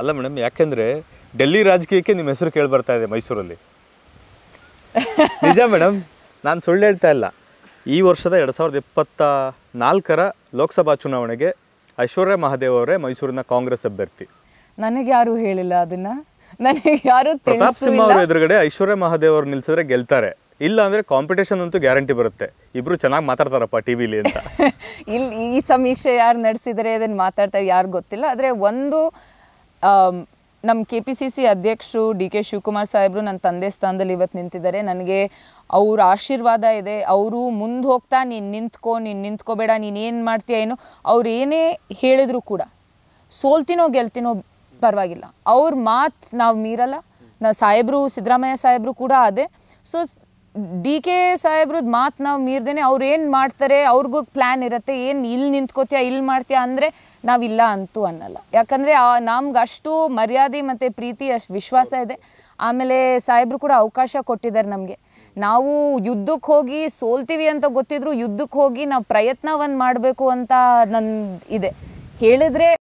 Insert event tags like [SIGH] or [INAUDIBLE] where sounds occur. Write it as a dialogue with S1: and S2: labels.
S1: ಅಲ್ಲ ಮೇಡಮ್ ಯಾಕೆಂದ್ರೆ ಡೆಲ್ಲಿ ರಾಜಕೀಯಕ್ಕೆ ನಿಮ್ಮ ಹೆಸರು ಕೇಳಿ ಬರ್ತಾ ಇದೆ ಮೈಸೂರಲ್ಲಿ ನಿಜ ಮೇಡಮ್ ನಾನು ಸುಳ್ಳು ಹೇಳ್ತಾ ಇಲ್ಲ ಈ ವರ್ಷದ ಎರಡು ಸಾವಿರದ ಇಪ್ಪತ್ತ ನಾಲ್ಕರ ಲೋಕಸಭಾ ಚುನಾವಣೆಗೆ ಐಶ್ವರ್ಯ ಮಹಾದೇವ್ ಅವರೇ ಮೈಸೂರಿನ ಕಾಂಗ್ರೆಸ್ ಅಭ್ಯರ್ಥಿ
S2: ನನಗೆ ಯಾರು ಹೇಳಿಲ್ಲ ಅದನ್ನ ನನಗೆ ಯಾರು ಪ್ರತಾಪ್ ಸಿಂಹ ಅವರ
S1: ಎದುರುಗಡೆ ಐಶ್ವರ್ಯ ಮಹಾದೇವ್ ಅವ್ರು ನಿಲ್ಸಿದ್ರೆ ಗೆಲ್ತಾರೆ ಇಲ್ಲ ಅಂದ್ರೆ ಕಾಂಪಿಟೇಷನ್ ಅಂತೂ ಗ್ಯಾರಂಟಿ ಬರುತ್ತೆ ಇಬ್ರು ಚೆನ್ನಾಗಿ ಮಾತಾಡ್ತಾರಪ್ಪ ಟಿವಿಲಿ ಅಂತ
S3: [LAUGHS] ಇಲ್ಲಿ ಈ ಸಮೀಕ್ಷೆ ಯಾರು ನಡೆಸಿದರೆ ಅದನ್ನ ಮಾತಾಡ್ತಾರೆ ಯಾರು ಗೊತ್ತಿಲ್ಲ ಆದರೆ ಒಂದು ನಮ್ಮ ಕೆ ಪಿ ಸಿ ಸಿ ಅಧ್ಯಕ್ಷರು ಡಿ ಕೆ ಶಿವಕುಮಾರ್ ಸಾಹೇಬರು ನನ್ನ ತಂದೆ ಸ್ಥಾನದಲ್ಲಿ ಇವತ್ತು ನಿಂತಿದ್ದಾರೆ ನನಗೆ ಅವ್ರ ಆಶೀರ್ವಾದ ಇದೆ ಅವರು ಮುಂದೆ ಹೋಗ್ತಾ ನೀನು ನಿಂತ್ಕೋ ನೀನು ನಿಂತ್ಕೋಬೇಡ ನೀನು ಏನು ಮಾಡ್ತೀಯ ಏನು ಅವ್ರು ಏನೇ ಹೇಳಿದ್ರು ಕೂಡ ಸೋಲ್ತಿನೋ ಗೆಲ್ತಿನೋ ಪರವಾಗಿಲ್ಲ ಅವ್ರ ಮಾತು ನಾವು ಮೀರಲ್ಲ ನಾ ಸಾಹೇಬರು ಸಿದ್ದರಾಮಯ್ಯ ಸಾಹೇಬರು ಕೂಡ ಅದೇ ಸೊ ಡಿ ಕೆ ಸಾಹೇಬ್ರದ್ದು ಮಾತು ನಾವು ಮೀರ್ದೇನೆ ಅವ್ರು ಏನು ಮಾಡ್ತಾರೆ ಅವ್ರಿಗೂ ಪ್ಲ್ಯಾನ್ ಇರುತ್ತೆ ಏನು ಇಲ್ಲಿ ನಿಂತ್ಕೋತೀಯ ಇಲ್ಲಿ ಮಾಡ್ತೀಯಾ ಅಂದರೆ ನಾವಿಲ್ಲ ಅಂತೂ ಅನ್ನಲ್ಲ ಯಾಕಂದರೆ ನಮ್ಗೆ ಅಷ್ಟು ಮರ್ಯಾದೆ ಮತ್ತು ಪ್ರೀತಿ ಅಷ್ಟು ವಿಶ್ವಾಸ ಇದೆ ಆಮೇಲೆ ಸಾಹೇಬ್ರು ಕೂಡ ಅವಕಾಶ ಕೊಟ್ಟಿದ್ದಾರೆ ನಮಗೆ ನಾವು ಯುದ್ಧಕ್ಕೆ ಹೋಗಿ ಸೋಲ್ತೀವಿ ಅಂತ ಗೊತ್ತಿದ್ರು ಯುದ್ಧಕ್ಕೆ ಹೋಗಿ ನಾವು ಪ್ರಯತ್ನವನ್ನು ಮಾಡಬೇಕು ಅಂತ ನನ್ನ ಇದೆ ಹೇಳಿದ್ರೆ